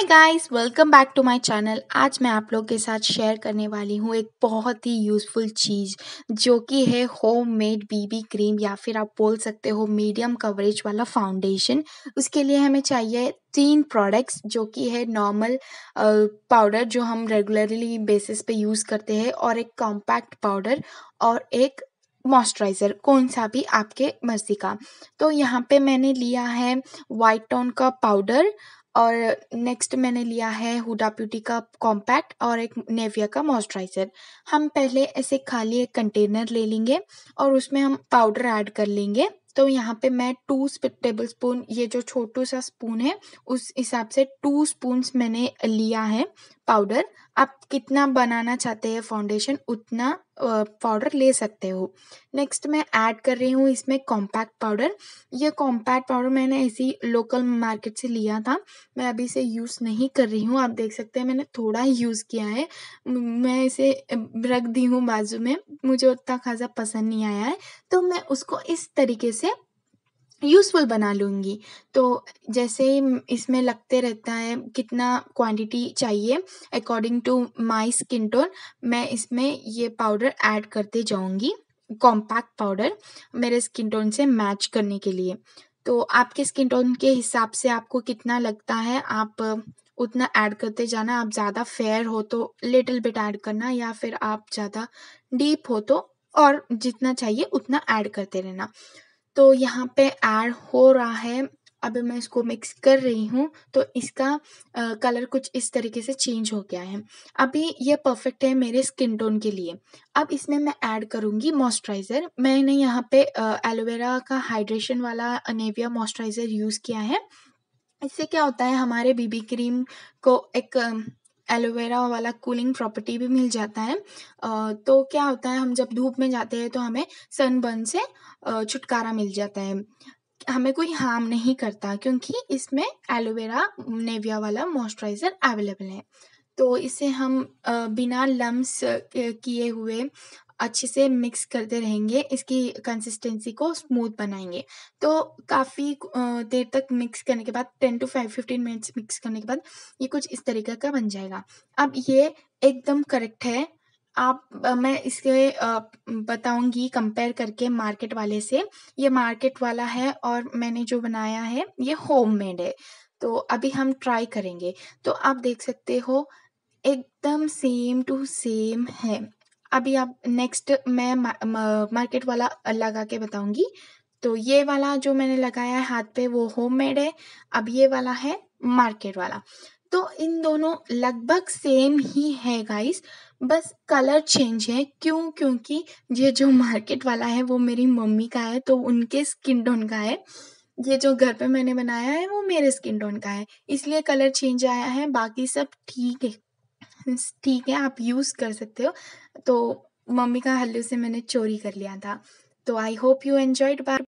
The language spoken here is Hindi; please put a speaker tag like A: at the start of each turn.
A: hi guys welcome back to my channel आज मैं आप लोग के साथ शेयर करने वाली हूँ एक बहुत ही यूज़फुल चीज़ जो कि है होम मेड बीबी क्रीम या फिर आप बोल सकते हो मीडियम कवरेज वाला फाउंडेशन उसके लिए हमें चाहिए तीन प्रोडक्ट्स जो कि है नॉर्मल पाउडर जो हम रेगुलरली बेसिस पे यूज़ करते हैं और एक कॉम्पैक्ट पाउडर और एक मॉइस्चराइज़र कौन सा भी आपके मर्ज़ी का तो यहाँ पे मैंने लिया है वाइट टोन का पाउडर और नेक्स्ट मैंने लिया है हुडा ब्यूटी का कॉम्पैक्ट और एक नेविया का मॉइस्चराइज़र हम पहले ऐसे खाली एक कंटेनर ले लेंगे और उसमें हम पाउडर ऐड कर लेंगे तो यहाँ पे मैं टू टेबल स्पून ये जो छोटू सा स्पून है उस हिसाब से टू स्पून मैंने लिया है पाउडर आप कितना बनाना चाहते हैं फाउंडेशन उतना पाउडर ले सकते हो नेक्स्ट मैं ऐड कर रही हूँ इसमें कॉम्पैक्ट पाउडर ये कॉम्पैक्ट पाउडर मैंने ऐसी लोकल मार्केट से लिया था मैं अभी इसे यूज़ नहीं कर रही हूँ आप देख सकते हैं मैंने थोड़ा ही यूज़ किया है मैं इसे रख दी हूँ बाजू में मुझे उतना खासा पसंद नहीं आया है तो मैं उसको इस तरीके से यूज़फुल बना लूँगी तो जैसे इसमें लगते रहता है कितना क्वांटिटी चाहिए according to my skin tone मैं इसमें ये पाउडर ऐड करते जाऊँगी कॉम्पैक्ट पाउडर मेरे स्किन टोन से मैच करने के लिए तो आपके स्किन टोन के हिसाब से आपको कितना लगता है आप उतना ऐड करते जाना आप ज़्यादा फेयर हो तो लिटिल बिट ऐड करना या फिर आप ज़्यादा डीप हो तो और जितना चाहिए उतना ऐड करते रहना तो यहाँ पे ऐड हो रहा है अभी मैं इसको मिक्स कर रही हूँ तो इसका कलर कुछ इस तरीके से चेंज हो गया है अभी ये परफेक्ट है मेरे स्किन टोन के लिए अब इसमें मैं ऐड करूँगी मॉइस्चराइज़र मैंने यहाँ पे एलोवेरा का हाइड्रेशन वाला अनेविया मॉइस्चराइज़र यूज़ किया है इससे क्या होता है हमारे बीबी क्रीम को एक एलोवेरा वाला कूलिंग प्रॉपर्टी भी मिल जाता है तो क्या होता है हम जब धूप में जाते हैं तो हमें सनबर्न से छुटकारा मिल जाता है हमें कोई हार्म नहीं करता क्योंकि इसमें एलोवेरा नेविया वाला मॉइस्चराइज़र अवेलेबल है तो इससे हम बिना लम्स किए हुए अच्छे से मिक्स करते रहेंगे इसकी कंसिस्टेंसी को स्मूथ बनाएंगे तो काफ़ी देर तक मिक्स करने के बाद ten to five fifteen minutes mix करने के बाद ये कुछ इस तरीके का बन जाएगा अब ये एकदम करेक्ट है आप मैं इसके बताऊंगी कंपेयर करके मार्केट वाले से ये मार्केट वाला है और मैंने जो बनाया है ये होममेड है तो अभी हम ट्राई करेंगे तो आप देख सकते हो एकदम सेम टू सेम है अभी आप नेक्स्ट मैं मार्केट वाला लगा के बताऊंगी तो ये वाला जो मैंने लगाया है हाथ पे वो होममेड है अब ये वाला है मार्केट वाला तो इन दोनों लगभग सेम ही है गाइस बस कलर चेंज है क्यों क्योंकि ये जो मार्केट वाला है वो मेरी मम्मी का है तो उनके स्किन टोन का है ये जो घर पे मैंने बनाया है वो मेरे स्किन टोन का है इसलिए कलर चेंज आया है बाकी सब ठीक है ठीक है आप यूज़ कर सकते हो तो मम्मी का हल्लू से मैंने चोरी कर लिया था तो I hope you enjoyed bye